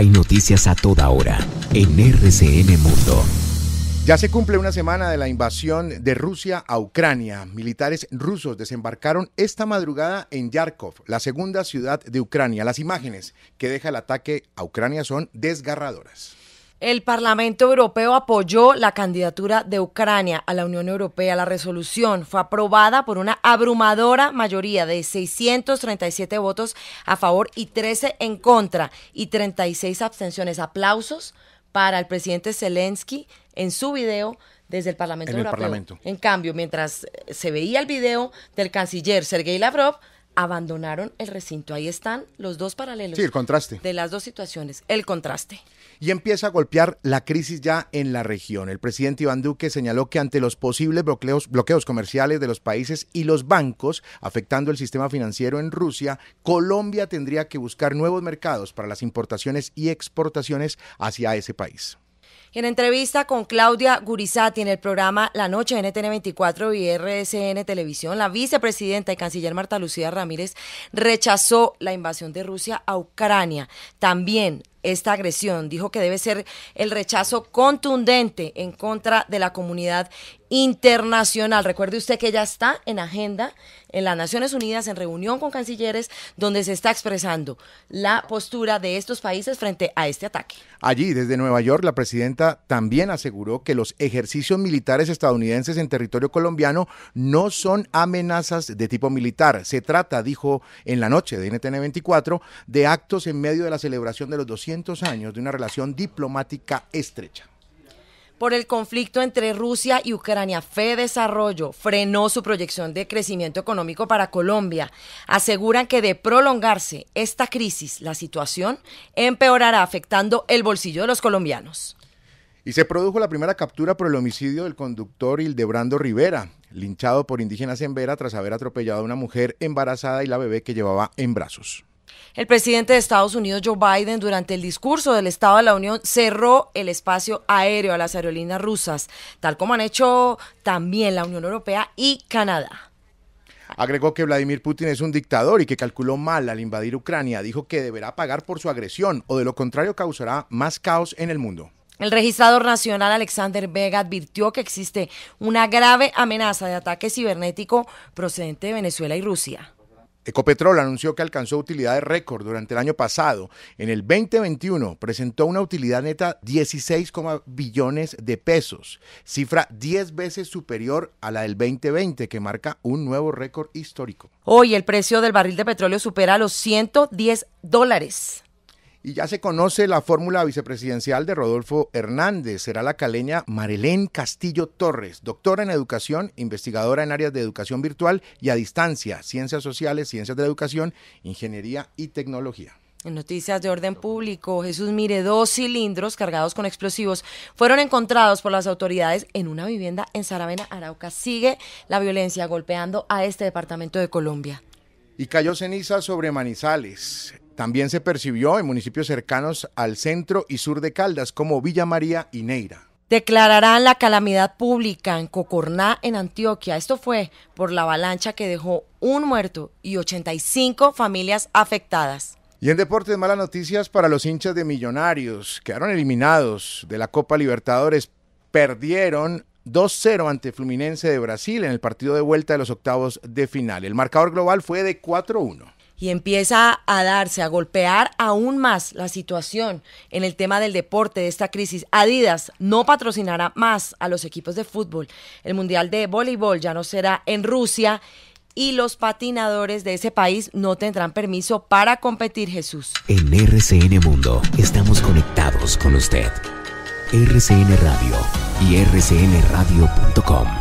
Hay noticias a toda hora en RCN Mundo. Ya se cumple una semana de la invasión de Rusia a Ucrania. Militares rusos desembarcaron esta madrugada en Yarkov, la segunda ciudad de Ucrania. Las imágenes que deja el ataque a Ucrania son desgarradoras. El Parlamento Europeo apoyó la candidatura de Ucrania a la Unión Europea. La resolución fue aprobada por una abrumadora mayoría de 637 votos a favor y 13 en contra y 36 abstenciones. Aplausos para el presidente Zelensky en su video desde el Parlamento Europeo. En cambio, mientras eh, se veía el video del canciller Sergei Lavrov, abandonaron el recinto. Ahí están los dos paralelos. Sí, el contraste. De las dos situaciones, el contraste. Y empieza a golpear la crisis ya en la región. El presidente Iván Duque señaló que ante los posibles bloqueos, bloqueos comerciales de los países y los bancos afectando el sistema financiero en Rusia, Colombia tendría que buscar nuevos mercados para las importaciones y exportaciones hacia ese país. En entrevista con Claudia Gurizati en el programa La Noche NTN 24 y RSN Televisión, la vicepresidenta y canciller Marta Lucía Ramírez rechazó la invasión de Rusia a Ucrania. También esta agresión. Dijo que debe ser el rechazo contundente en contra de la comunidad internacional. Recuerde usted que ya está en agenda en las Naciones Unidas, en reunión con cancilleres, donde se está expresando la postura de estos países frente a este ataque. Allí, desde Nueva York, la presidenta también aseguró que los ejercicios militares estadounidenses en territorio colombiano no son amenazas de tipo militar. Se trata, dijo en la noche de NTN 24, de actos en medio de la celebración de los 200 años de una relación diplomática estrecha por el conflicto entre Rusia y Ucrania, Fe Desarrollo frenó su proyección de crecimiento económico para Colombia. Aseguran que de prolongarse esta crisis, la situación empeorará afectando el bolsillo de los colombianos. Y se produjo la primera captura por el homicidio del conductor Hildebrando Rivera, linchado por indígenas en Vera tras haber atropellado a una mujer embarazada y la bebé que llevaba en brazos. El presidente de Estados Unidos, Joe Biden, durante el discurso del Estado de la Unión, cerró el espacio aéreo a las aerolíneas rusas, tal como han hecho también la Unión Europea y Canadá. Agregó que Vladimir Putin es un dictador y que calculó mal al invadir Ucrania. Dijo que deberá pagar por su agresión o de lo contrario causará más caos en el mundo. El registrador nacional Alexander Vega advirtió que existe una grave amenaza de ataque cibernético procedente de Venezuela y Rusia. Ecopetrol anunció que alcanzó de récord durante el año pasado. En el 2021 presentó una utilidad neta 16, billones de pesos, cifra 10 veces superior a la del 2020 que marca un nuevo récord histórico. Hoy el precio del barril de petróleo supera los 110 dólares. Y ya se conoce la fórmula vicepresidencial de Rodolfo Hernández. Será la caleña Marilén Castillo Torres, doctora en educación, investigadora en áreas de educación virtual y a distancia, ciencias sociales, ciencias de la educación, ingeniería y tecnología. En noticias de orden público, Jesús Mire, dos cilindros cargados con explosivos fueron encontrados por las autoridades en una vivienda en Saravena, Arauca. Sigue la violencia golpeando a este departamento de Colombia. Y cayó ceniza sobre Manizales. También se percibió en municipios cercanos al centro y sur de Caldas, como Villa María y Neira. Declararán la calamidad pública en Cocorná, en Antioquia. Esto fue por la avalancha que dejó un muerto y 85 familias afectadas. Y en deportes, malas noticias para los hinchas de Millonarios. Quedaron eliminados de la Copa Libertadores. Perdieron 2-0 ante Fluminense de Brasil en el partido de vuelta de los octavos de final. El marcador global fue de 4-1 y empieza a darse, a golpear aún más la situación en el tema del deporte, de esta crisis. Adidas no patrocinará más a los equipos de fútbol. El Mundial de Voleibol ya no será en Rusia y los patinadores de ese país no tendrán permiso para competir, Jesús. En RCN Mundo estamos conectados con usted. RCN Radio y rcnradio.com.